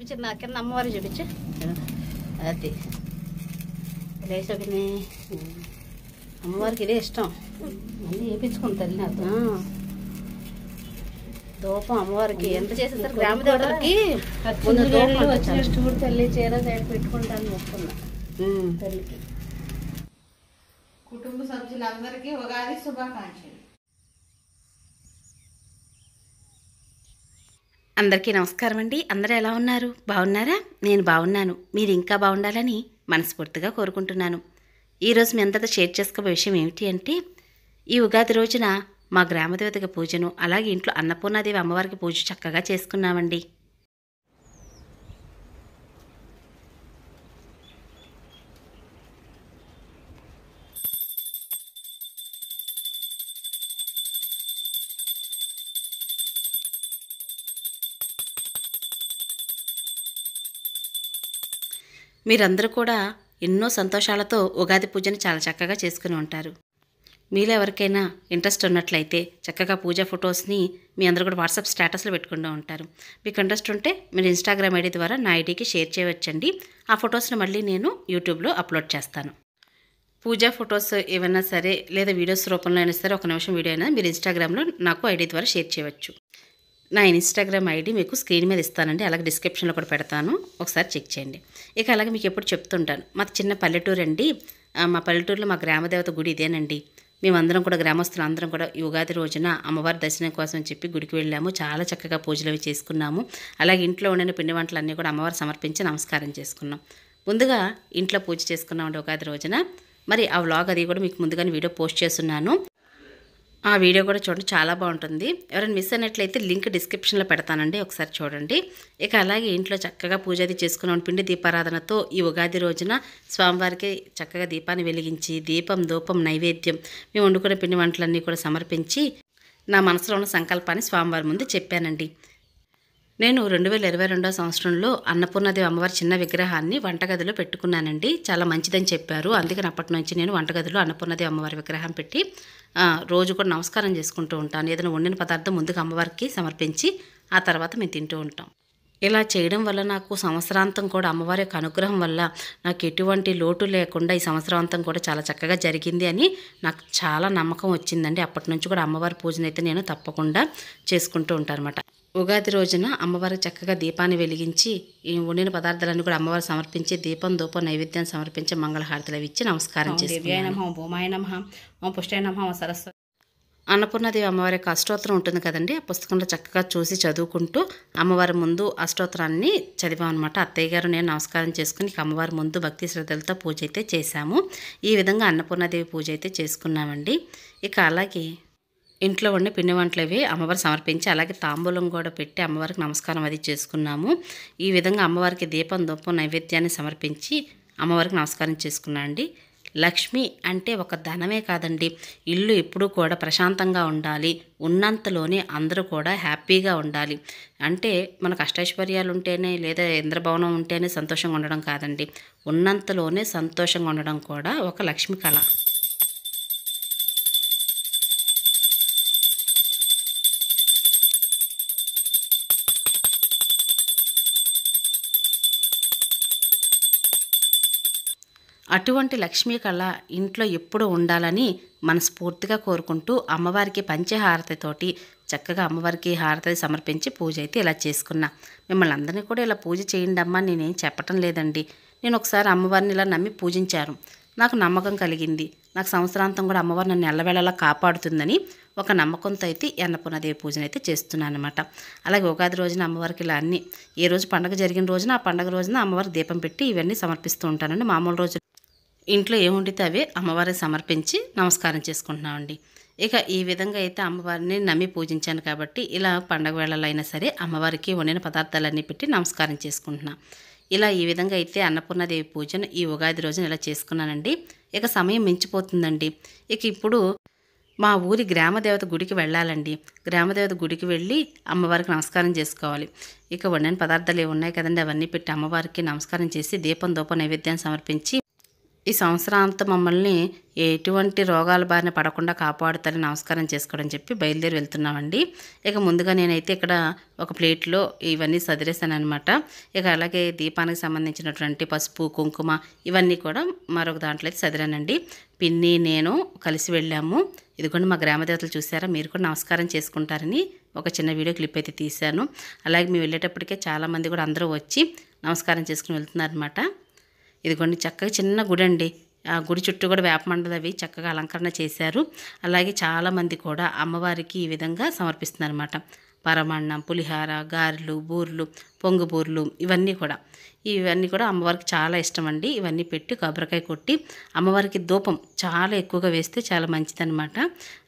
చూపించి నా కింద అమ్మవారు చూపించు అది లేచోకిని అమ్మవారికి ఇదే ఇష్టం అన్నీ వేయించుకుని తల్లి నాకు దూపం అమ్మవారికి ఎంత చేసేసారు గ్రామదేవతలకి ముందు దూపం వచ్చినప్పుడు తల్లి చీర సైడ్ పెట్టుకుంటాను మొక్కున్నా తల్లికి కుటుంబ సభ్యులందరికీ ఉగాది శుభాకాంక్షలు అందరికీ నమస్కారం అండి అందరూ ఎలా ఉన్నారు బాగున్నారా నేను బాగున్నాను మీరు ఇంకా బాగుండాలని మనస్ఫూర్తిగా కోరుకుంటున్నాను ఈరోజు మీ అందరితో షేర్ చేసుకోబోయే విషయం ఏమిటి అంటే ఈ ఉగాది రోజున మా గ్రామదేవతకి పూజను అలాగే ఇంట్లో అన్నపూర్ణాదేవి అమ్మవారికి పూజ చక్కగా చేసుకున్నామండి మీరందరూ కూడా ఎన్నో సంతోషాలతో ఉగాది పూజను చాలా చక్కగా చేసుకుని ఉంటారు మీలో ఎవరికైనా ఇంట్రెస్ట్ ఉన్నట్లయితే చక్కగా పూజ ఫొటోస్ని మీ అందరూ కూడా వాట్సాప్ స్టేటస్లో పెట్టుకుంటూ ఉంటారు మీకు ఇంట్రెస్ట్ ఉంటే మీరు ఇన్స్టాగ్రామ్ ఐడి ద్వారా నా ఐడికి షేర్ చేయవచ్చండి ఆ ఫొటోస్ని మళ్ళీ నేను యూట్యూబ్లో అప్లోడ్ చేస్తాను పూజా ఫొటోస్ ఏమైనా సరే లేదా వీడియోస్ రూపంలో అయినా సరే ఒక నిమిషం వీడియో అయినా మీరు ఇన్స్టాగ్రామ్లో నాకు ఐడి ద్వారా షేర్ చేయవచ్చు నా ఇన్స్టాగ్రామ్ ఐడి మీకు స్క్రీన్ మీద ఇస్తానండి అలాగే డిస్క్రిప్షన్లో కూడా పెడతాను ఒకసారి చెక్ చేయండి ఇక అలాగే మీకు ఎప్పుడు చెప్తుంటాను మాకు చిన్న పల్లెటూరు అండి మా పల్లెటూరులో మా గ్రామదేవత గుడి ఇదేనండి మేమందరం కూడా గ్రామస్తులు అందరం కూడా యుగాది రోజున అమ్మవారి దర్శనం కోసం చెప్పి గుడికి వెళ్ళాము చాలా చక్కగా పూజలు అవి చేసుకున్నాము అలాగే ఇంట్లో ఉండిన పిండి వంటలన్నీ కూడా అమ్మవారు సమర్పించి నమస్కారం చేసుకున్నాం ముందుగా ఇంట్లో పూజ చేసుకున్నామండి ఉగాది రోజున మరి ఆ వ్లాగ్ అది కూడా మీకు ముందుగానే వీడియో పోస్ట్ చేస్తున్నాను ఆ వీడియో కూడా చూడండి చాలా బాగుంటుంది ఎవరైనా మిస్ అయినట్లయితే లింక్ డిస్క్రిప్షన్లో పెడతానండి ఒకసారి చూడండి ఇక అలాగే ఇంట్లో చక్కగా పూజ అది చేసుకున్నాం పిండి దీపారాధనతో ఈ ఉగాది రోజున స్వామివారికి చక్కగా దీపాన్ని వెలిగించి దీపం దూపం నైవేద్యం మేము వండుకున్న పిండి వంటలన్నీ కూడా సమర్పించి నా మనసులో ఉన్న సంకల్పాన్ని స్వామివారి ముందు చెప్పానండి నేను రెండు వేల ఇరవై రెండో సంవత్సరంలో అన్నపూర్ణదేవి అమ్మవారి చిన్న విగ్రహాన్ని వంటగదిలో పెట్టుకున్నానండి చాలా మంచిదని చెప్పారు అందుకని అప్పటి నుంచి నేను వంటగదిలో అన్నపూర్ణదేవి అమ్మవారి విగ్రహం పెట్టి రోజు కూడా నమస్కారం చేసుకుంటూ ఉంటాను ఏదైనా వండిన పదార్థం ముందుగా అమ్మవారికి సమర్పించి ఆ తర్వాత మేము తింటూ ఉంటాం ఇలా చేయడం వల్ల నాకు సంవత్సరాంతం కూడా అమ్మవారి యొక్క అనుగ్రహం వల్ల నాకు ఎటువంటి లోటు లేకుండా ఈ సంవత్సరాంతం కూడా చాలా చక్కగా జరిగింది అని నాకు చాలా నమ్మకం వచ్చిందండి అప్పటి నుంచి కూడా అమ్మవారి పూజనైతే నేను తప్పకుండా చేసుకుంటూ ఉంటాను అనమాట ఉగాది రోజున అమ్మవారు చక్కగా దీపాన్ని వెలిగించి ఈ వండిన పదార్థాలన్నీ కూడా అమ్మవారు సమర్పించి దీపం దూపం నైవేద్యాన్ని సమర్పించి మంగళహారతులు ఇచ్చి నమస్కారం చేసి భూమాయ నమ పుష్టాయ నమ సరస్వ అన్నపూర్ణదేవి అమ్మవారి యొక్క అష్టోత్తరం ఉంటుంది కదండి ఆ పుస్తకంలో చక్కగా చూసి చదువుకుంటూ అమ్మవారి ముందు అష్టోత్తరాన్ని చదివామన్నమాట అత్తయ్య గారు నేను నమస్కారం చేసుకుని అమ్మవారి ముందు భక్తి శ్రద్ధలతో పూజ అయితే చేశాము ఈ విధంగా అన్నపూర్ణదేవి పూజ అయితే చేసుకున్నామండి ఇక అలాగే ఇంట్లో ఉండే పిండి వంటలు ఇవి అమ్మవారు సమర్పించి అలాగే తాంబూలం కూడా పెట్టి అమ్మవారికి నమస్కారం అది చేసుకున్నాము ఈ విధంగా అమ్మవారికి దీపం దూపం నైవేద్యాన్ని సమర్పించి అమ్మవారికి నమస్కారం చేసుకున్నాం లక్ష్మి అంటే ఒక ధనమే కాదండి ఇల్లు ఎప్పుడూ కూడా ప్రశాంతంగా ఉండాలి ఉన్నంతలోనే అందరూ కూడా హ్యాపీగా ఉండాలి అంటే మనకు అష్టైశ్వర్యాలు ఉంటేనే లేదా ఇంద్రభవనం ఉంటేనే సంతోషంగా ఉండడం కాదండి ఉన్నంతలోనే సంతోషంగా ఉండడం కూడా ఒక లక్ష్మి కళ అటువంటి లక్ష్మీ కళ ఇంట్లో ఎప్పుడూ ఉండాలని మనస్ఫూర్తిగా కోరుకుంటూ అమ్మవారికి పంచహారతితోటి చక్కగా అమ్మవారికి హారతి సమర్పించి పూజ అయితే ఇలా చేసుకున్నా మిమ్మల్ని అందరినీ కూడా ఇలా పూజ చేయండి అమ్మా నేనేం చెప్పటం లేదండి నేను ఒకసారి అమ్మవారిని ఇలా నమ్మి పూజించారు నాకు నమ్మకం కలిగింది నాకు సంవత్సరాంతం కూడా అమ్మవారిని నన్ను ఎల్లవేళలా కాపాడుతుందని ఒక నమ్మకంతో అయితే అన్నపూర్ణదేవి పూజను అయితే చేస్తున్నాను అనమాట అలాగే ఉగాది రోజున అమ్మవారికి ఇలా అన్ని ఏ రోజు పండగ జరిగిన రోజున ఆ పండగ రోజున అమ్మవారి దీపం పెట్టి ఇవన్నీ సమర్పిస్తూ ఉంటానండి మామూలు రోజు ఇంట్లో ఏముండితే అవే అమ్మవారికి సమర్పించి నమస్కారం చేసుకుంటున్నామండి ఇక ఈ విధంగా అయితే అమ్మవారిని నమ్మి పూజించాను కాబట్టి ఇలా పండగ వేళలైనా సరే అమ్మవారికి వండిన పదార్థాలన్నీ పెట్టి నమస్కారం చేసుకుంటున్నాం ఇలా ఈ విధంగా అయితే అన్నపూర్ణదేవి పూజను ఈ ఉగాది రోజున ఇలా చేసుకున్నానండి ఇక సమయం మించిపోతుందండి ఇక ఇప్పుడు మా ఊరి గ్రామదేవత గుడికి వెళ్ళాలండి గ్రామదేవత గుడికి వెళ్ళి అమ్మవారికి నమస్కారం చేసుకోవాలి ఇక వండిన పదార్థాలు ఉన్నాయి కదండి అవన్నీ పెట్టి అమ్మవారికి నమస్కారం చేసి దీపం దూపం నైవేద్యాన్ని సమర్పించి ఈ సంవత్సరాంత మమ్మల్ని ఎటువంటి రోగాల బారిన పడకుండా కాపాడుతారని నమస్కారం చేసుకోవడం చెప్పి బయలుదేరి వెళ్తున్నామండి ఇక ముందుగా నేనైతే ఇక్కడ ఒక ప్లేట్లో ఇవన్నీ అనమాట ఇక అలాగే దీపానికి సంబంధించినటువంటి పసుపు కుంకుమ ఇవన్నీ కూడా మరొక దాంట్లో అయితే సదిరానండి పిన్ని నేను కలిసి వెళ్ళాము ఇదిగోండి మా గ్రామదేవతలు చూసారా మీరు కూడా నమస్కారం చేసుకుంటారని ఒక చిన్న వీడియో క్లిప్ అయితే తీశాను అలాగే మేము వెళ్ళేటప్పటికే చాలామంది కూడా అందరూ వచ్చి నమస్కారం చేసుకుని వెళ్తున్నారనమాట ఇదిగోండి చక్కగా చిన్న గుడి అండి ఆ గుడి చుట్టూ కూడా వేపమండలు అవి చక్కగా అలంకరణ చేశారు అలాగే చాలామంది కూడా అమ్మవారికి ఈ విధంగా సమర్పిస్తున్నారన్నమాట పరమాన్నం పులిహార గారెలు బూర్లు పొంగు బూర్లు ఇవన్నీ కూడా ఇవన్నీ కూడా అమ్మవారికి చాలా ఇష్టం అండి ఇవన్నీ పెట్టి కొబ్బరికాయ కొట్టి అమ్మవారికి దూపం చాలా ఎక్కువగా వేస్తే చాలా మంచిదనమాట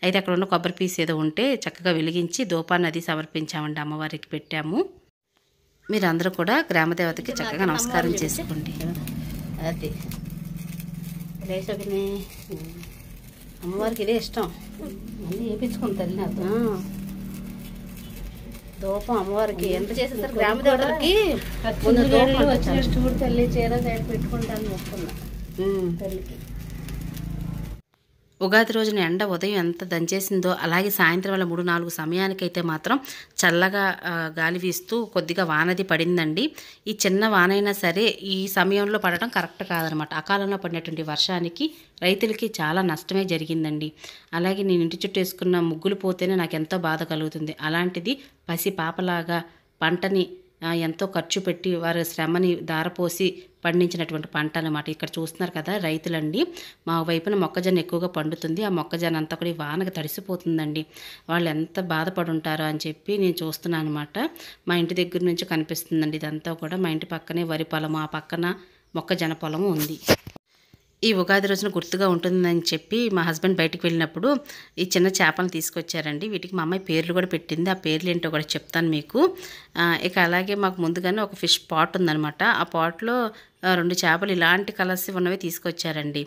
అయితే అక్కడ ఉన్న కొబ్బరి పీస్ ఏదో ఉంటే చక్కగా వెలిగించి దూపాన్ని అది సమర్పించామండి అమ్మవారికి పెట్టాము మీరందరూ కూడా గ్రామదేవతకి చక్కగా నమస్కారం చేసుకోండి అది లేచకనే అమ్మవారికి ఇదే ఇష్టం అన్నీ వేయించుకుని తల్లి నాకు దూపం అమ్మవారికి ఎంత చేసేస్తారు గ్రామదేవతలకి ముందు దూపం తల్లి చీర పెట్టుకుంటాను మొక్కున్నా తల్లికి ఉగాది రోజున ఎండ ఉదయం ఎంత దంచేసిందో అలాగే సాయంత్రం వల్ల మూడు నాలుగు సమయానికైతే మాత్రం చల్లగా గాలి వీస్తూ కొద్దిగా వానది పడిందండి ఈ చిన్న వానైనా సరే ఈ సమయంలో పడటం కరెక్ట్ కాదనమాట అకాలంలో పడినటువంటి వర్షానికి రైతులకి చాలా నష్టమే జరిగిందండి అలాగే నేను ఇంటి చుట్టూ వేసుకున్న ముగ్గులు పోతేనే నాకు ఎంతో బాధ కలుగుతుంది అలాంటిది పసి పాపలాగా పంటని ఎంతో ఖర్చు పెట్టి వారి శ్రమని దారపోసి పండించినటువంటి పంట అనమాట ఇక్కడ చూస్తున్నారు కదా రైతులండి మా వైపున మొక్కజొన్న ఎక్కువగా పండుతుంది ఆ మొక్కజొన్న అంతా కూడా వానకు తడిసిపోతుందండి వాళ్ళు ఎంత బాధపడి ఉంటారో అని చెప్పి నేను చూస్తున్నాను అనమాట మా ఇంటి దగ్గర నుంచి కనిపిస్తుందండి ఇదంతా కూడా మా ఇంటి పక్కనే వరి పొలం ఆ పక్కన మొక్కజొన్న పొలం ఉంది ఈ ఉగాది రోజున గుర్తుగా ఉంటుందని చెప్పి మా హస్బెండ్ బయటికి వెళ్ళినప్పుడు ఈ చిన్న చేపలను తీసుకొచ్చారండి వీటికి మా అమ్మాయి పేర్లు కూడా పెట్టింది ఆ పేర్లు ఏంటో కూడా చెప్తాను మీకు ఇక అలాగే మాకు ముందుగానే ఒక ఫిష్ పాట్ ఉందనమాట ఆ పాట్లో రెండు చేపలు ఇలాంటి కలర్స్ ఉన్నవి తీసుకొచ్చారండి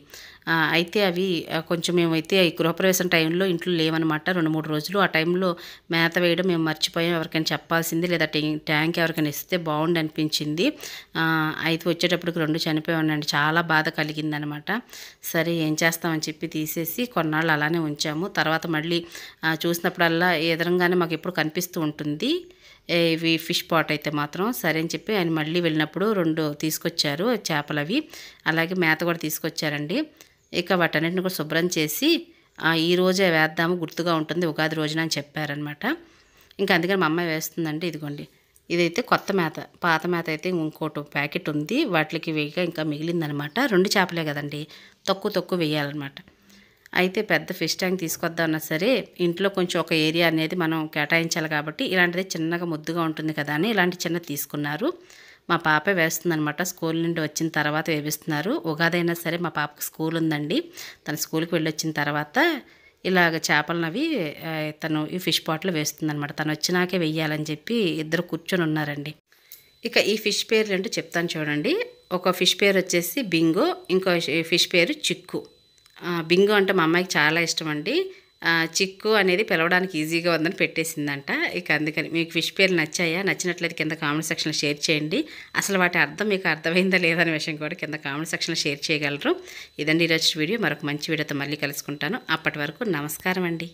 అయితే అవి కొంచెం మేమైతే గృహప్రవేశం టైంలో ఇంట్లో లేవనమాట రెండు మూడు రోజులు ఆ టైంలో మేత వేయడం మేము మర్చిపోయాం ఎవరికైనా చెప్పాల్సింది లేదా ట్యాంక్ ఎవరికైనా ఇస్తే బాగుండి అనిపించింది అయితే వచ్చేటప్పటికి రెండు చనిపోయామండి చాలా బాధ కలిగింది అనమాట సరే ఏం చేస్తామని చెప్పి తీసేసి కొన్నాళ్ళు అలానే ఉంచాము తర్వాత మళ్ళీ చూసినప్పుడల్లా ఎదురంగానే మాకు ఎప్పుడు కనిపిస్తూ ఉంటుంది ఇవి ఫిష్ పాట్ అయితే మాత్రం సరే అని చెప్పి ఆయన మళ్ళీ వెళ్ళినప్పుడు రెండు తీసుకొచ్చారు చేపలవి అలాగే మేత కూడా తీసుకొచ్చారండి ఇక వాటన్నింటిని కూడా శుభ్రం చేసి ఈ రోజే వేద్దాము గుర్తుగా ఉంటుంది ఉగాది రోజున అని చెప్పారనమాట ఇంకా అందుకని మా అమ్మాయి వేస్తుందండి ఇదిగోండి ఇదైతే కొత్త మేత పాత మేత అయితే ఇంకోటి ప్యాకెట్ ఉంది వాటికి వేయగా ఇంకా మిగిలిందనమాట రెండు చేపలే కదండి తక్కువ తక్కువ వేయాలన్నమాట అయితే పెద్ద ఫిష్ ట్యాంక్ తీసుకొద్దామన్నా సరే ఇంట్లో కొంచెం ఒక ఏరియా అనేది మనం కేటాయించాలి కాబట్టి ఇలాంటిది చిన్నగా ముద్దుగా ఉంటుంది కదా అని ఇలాంటి చిన్న తీసుకున్నారు మా పాప వేస్తుందనమాట స్కూల్ నుండి వచ్చిన తర్వాత వేపిస్తున్నారు ఉగాది అయినా సరే మా పాపకు స్కూల్ ఉందండి తన స్కూల్కి వెళ్ళి వచ్చిన తర్వాత ఇలాగ చేపలను అవి తను ఈ ఫిష్ పాట్లో వేస్తుందనమాట తను వచ్చినాకే వెయ్యాలని చెప్పి ఇద్దరు కూర్చొని ఉన్నారండి ఇక ఈ ఫిష్ పేర్లు ఏంటో చెప్తాను చూడండి ఒక ఫిష్ పేరు వచ్చేసి బింగో ఇంకో ఫిష్ పేరు చిక్కు బింగో అంటే మా అమ్మాయికి చాలా ఇష్టం అండి చిక్కు అనేది పిలవడానికి ఈజీగా ఉందని పెట్టేసిందంట ఇక అందుకని మీకు ఫిష్ పేర్లు నచ్చాయా నచ్చినట్లయితే కింద కామెంట్ సెక్షన్లో షేర్ చేయండి అసలు వాటి అర్థం మీకు అర్థమైందా అనే విషయం కూడా కింద కామెంట్ సెక్షన్లో షేర్ చేయగలరు ఇదండి ఈరోజు వీడియో మరొక మంచి వీడియోతో మళ్ళీ కలుసుకుంటాను అప్పటి వరకు నమస్కారం అండి